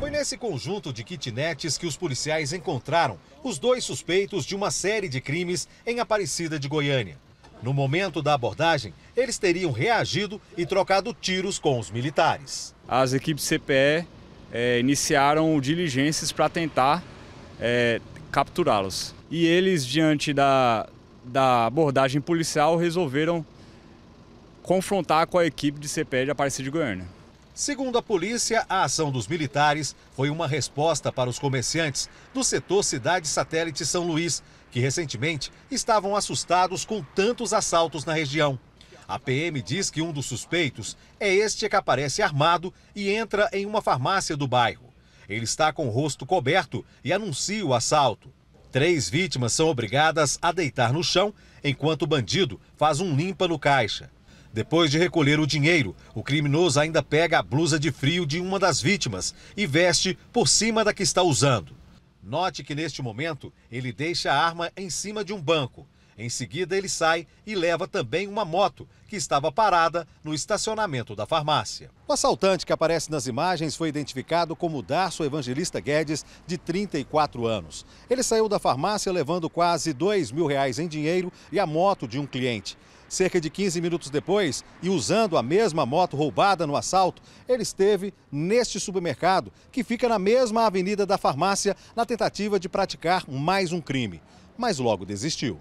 Foi nesse conjunto de kitnets que os policiais encontraram os dois suspeitos de uma série de crimes em Aparecida de Goiânia. No momento da abordagem, eles teriam reagido e trocado tiros com os militares. As equipes CPE é, eh, iniciaram diligências para tentar é, capturá-los. E eles, diante da, da abordagem policial, resolveram confrontar com a equipe de CPE de Aparecida de Goiânia. Segundo a polícia, a ação dos militares foi uma resposta para os comerciantes do setor Cidade Satélite São Luís, que recentemente estavam assustados com tantos assaltos na região. A PM diz que um dos suspeitos é este que aparece armado e entra em uma farmácia do bairro. Ele está com o rosto coberto e anuncia o assalto. Três vítimas são obrigadas a deitar no chão enquanto o bandido faz um limpa no caixa. Depois de recolher o dinheiro, o criminoso ainda pega a blusa de frio de uma das vítimas e veste por cima da que está usando. Note que neste momento ele deixa a arma em cima de um banco. Em seguida, ele sai e leva também uma moto que estava parada no estacionamento da farmácia. O assaltante que aparece nas imagens foi identificado como Darso Evangelista Guedes, de 34 anos. Ele saiu da farmácia levando quase dois mil reais em dinheiro e a moto de um cliente. Cerca de 15 minutos depois, e usando a mesma moto roubada no assalto, ele esteve neste supermercado, que fica na mesma avenida da farmácia, na tentativa de praticar mais um crime. Mas logo desistiu.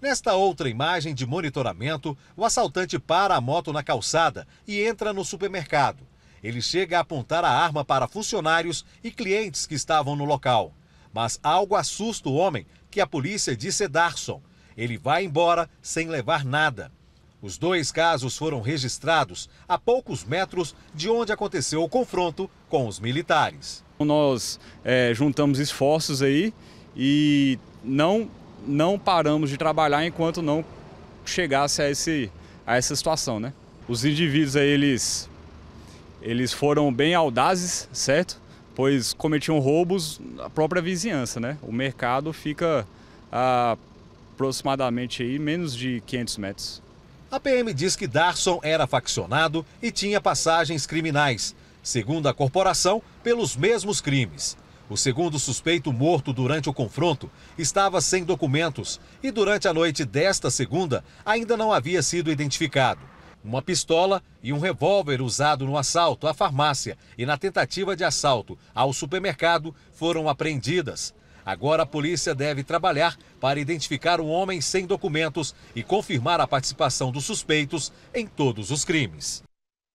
Nesta outra imagem de monitoramento, o assaltante para a moto na calçada e entra no supermercado. Ele chega a apontar a arma para funcionários e clientes que estavam no local. Mas algo assusta o homem, que a polícia disse é Darson ele vai embora sem levar nada. Os dois casos foram registrados a poucos metros de onde aconteceu o confronto com os militares. Nós é, juntamos esforços aí e não, não paramos de trabalhar enquanto não chegasse a, esse, a essa situação. Né? Os indivíduos aí, eles, eles foram bem audazes, certo? Pois cometiam roubos na própria vizinhança. Né? O mercado fica a aproximadamente aí menos de 500 metros. A PM diz que Darson era faccionado e tinha passagens criminais, segundo a corporação, pelos mesmos crimes. O segundo suspeito morto durante o confronto estava sem documentos e durante a noite desta segunda ainda não havia sido identificado. Uma pistola e um revólver usado no assalto à farmácia e na tentativa de assalto ao supermercado foram apreendidas. Agora a polícia deve trabalhar para identificar o homem sem documentos e confirmar a participação dos suspeitos em todos os crimes.